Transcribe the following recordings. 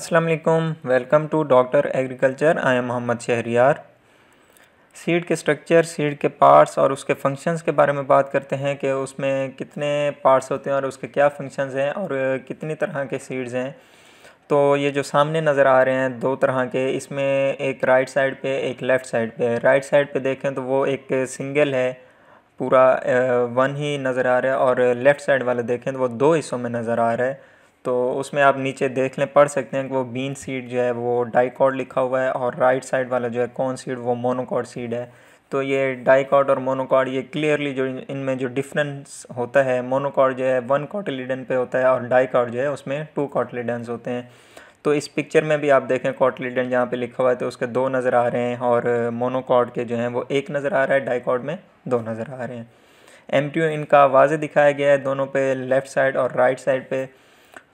Aslam welcome to doctor agriculture I am Mohammad Shahriyar seed के structure seed के parts और उसके फंक्शंस के बारे में बात करते हैं कि उसमें कितने पार्ट्स होते हैं और उसके क्या फंक्शंस हैं और कितनी तरह के सीड्स हैं तो ये जो सामने नज़र आ रहे हैं दो तरह के इसमें एक राइट साइड पे एक लेफ़्ट साइड पे राइट साइड पे देखें तो वो एक सिंगल है पूरा वन ही नज़र आ रहा है और लेफ़्ट साइड वाला देखें तो वो दो हिस्सों में नज़र आ रहा है तो उसमें आप नीचे देख लें पढ़ सकते हैं कि वो बीन सीड जो है वो डाइकॉड लिखा हुआ है और राइट साइड वाला जो है कौन सीड वो मोनोकॉड सीड है तो ये डाईकॉड और मोनोकॉड ये क्लियरली जो इनमें जो डिफरेंस होता है मोनोकॉड जो है वन कॉटलीडन पे होता है और डाइकॉड जो है उसमें टू कॉटिलीडन्स होते हैं तो इस पिक्चर में भी आप देखें कॉटलीडन जहाँ पर लिखा हुआ है तो उसके दो नज़र आ रहे हैं और मोनोकॉड के जो हैं वो एक नज़र आ रहा है डाइकॉड में दो नज़र आ रहे हैं एम इनका वाजे दिखाया गया है दोनों पे लेफ़्ट साइड और राइट साइड पर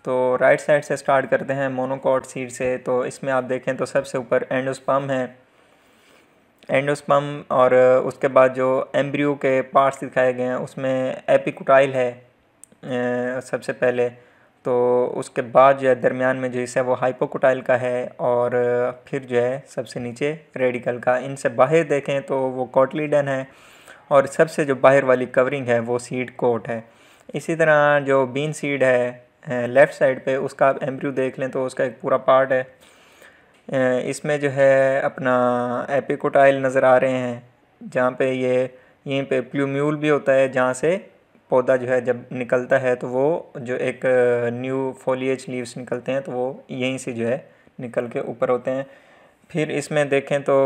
तो राइट साइड से स्टार्ट करते हैं मोनोकॉट सीड से तो इसमें आप देखें तो सबसे ऊपर एंडोस्पम है एंडोस्पम और उसके बाद जो एम्ब्रियो के पार्ट्स दिखाए गए हैं उसमें एपिकुटाइल है सबसे पहले तो उसके बाद जो है दरमियान में जो हिस्सा है वो हाइपोकुटाइल का है और फिर जो है सबसे नीचे रेडिकल का इनसे बाहर देखें तो वो कॉटलीडन है और सबसे जो बाहर वाली कवरिंग है वो सीड कोट है इसी तरह जो बीन सीड है लेफ़्ट साइड पे उसका आप एम्ब्रियो देख लें तो उसका एक पूरा पार्ट है इसमें जो है अपना एपिकोटाइल नज़र आ रहे हैं जहाँ पे ये यहीं पे प्लूम्यूल भी होता है जहाँ से पौधा जो है जब निकलता है तो वो जो एक न्यू फोलिएज लीव्स निकलते हैं तो वो यहीं से जो है निकल के ऊपर होते हैं फिर इसमें देखें तो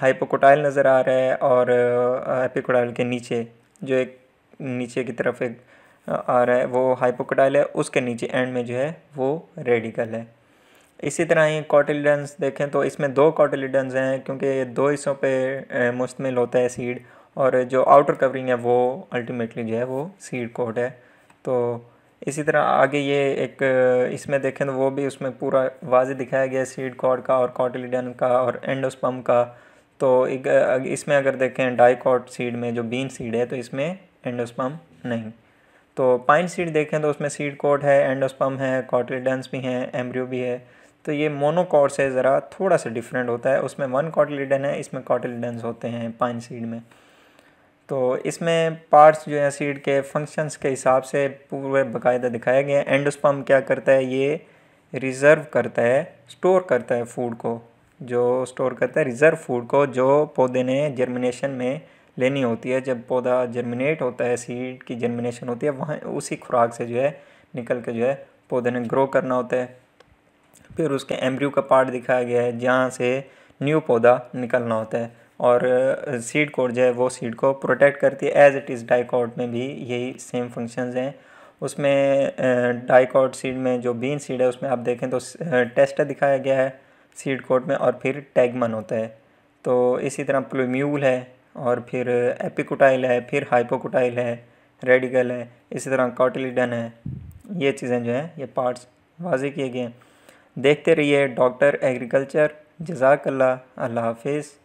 हाइपोकोटाइल नज़र आ रहा है और एपिकोटाइल के नीचे जो एक नीचे की तरफ एक आ रहा है वो हाइपोकोटाइल है उसके नीचे एंड में जो है वो रेडिकल है इसी तरह ही कॉटिलिडन्स देखें तो इसमें दो कॉटिलिडन्स हैं क्योंकि ये दो हिस्सों पे मुश्तमिल होता है सीड और जो आउटर कवरिंग है वो अल्टीमेटली जो है वो सीड कोट है तो इसी तरह आगे ये एक इसमें देखें तो वो भी उसमें पूरा वाज दिखाया गया है सीड कॉड का और कॉटिलिडन का और एंडोस्पम का तो इसमें अगर देखें कोट सीड में जो बीन सीड है तो इसमें एंडोस्पम नहीं तो पाइन सीड देखें तो उसमें सीड कोट है एंडोस्पम है कॉटलीडेंस भी हैं एम्ब्रियो भी है तो ये मोनोकॉट से ज़रा थोड़ा सा डिफरेंट होता है उसमें वन कॉटलीडन है इसमें कॉटलीडेंस होते हैं पाइन सीड में तो इसमें पार्ट्स जो है सीड के फंक्शंस के हिसाब से पूरे बाकायदा दिखाया गया है एंडोस्पम क्या करता है ये रिज़र्व करता है स्टोर करता है फूड को जो स्टोर करता है रिज़र्व फूड को जो पौधे ने जर्मिनेशन में लेनी होती है जब पौधा जर्मिनेट होता है सीड की जर्मिनेशन होती है वहाँ उसी खुराक से जो है निकल के जो है पौधे ने ग्रो करना होता है फिर उसके एम्ब्रियो का पार्ट दिखाया गया है जहाँ से न्यू पौधा निकलना होता है और सीड कोड जो है वो सीड को प्रोटेक्ट करती है एज इट इज़ डाइकॉट में भी यही सेम फंक्शंस हैं उसमें डाइकॉट सीड में जो बीन सीड है उसमें आप देखें तो टेस्ट दिखाया गया है सीड कोड में और फिर टैगमन होता है तो इसी तरह प्लूम्यूल है और फिर एपिकुटाइल है फिर हाइपोकुटाइल है रेडिकल है इसी तरह कॉटिलिडन है ये चीज़ें जो हैं ये पार्ट्स वाजे किए गए हैं देखते रहिए डॉक्टर एग्रीकल्चर जजाकल्ला अल्लाह हाफिज़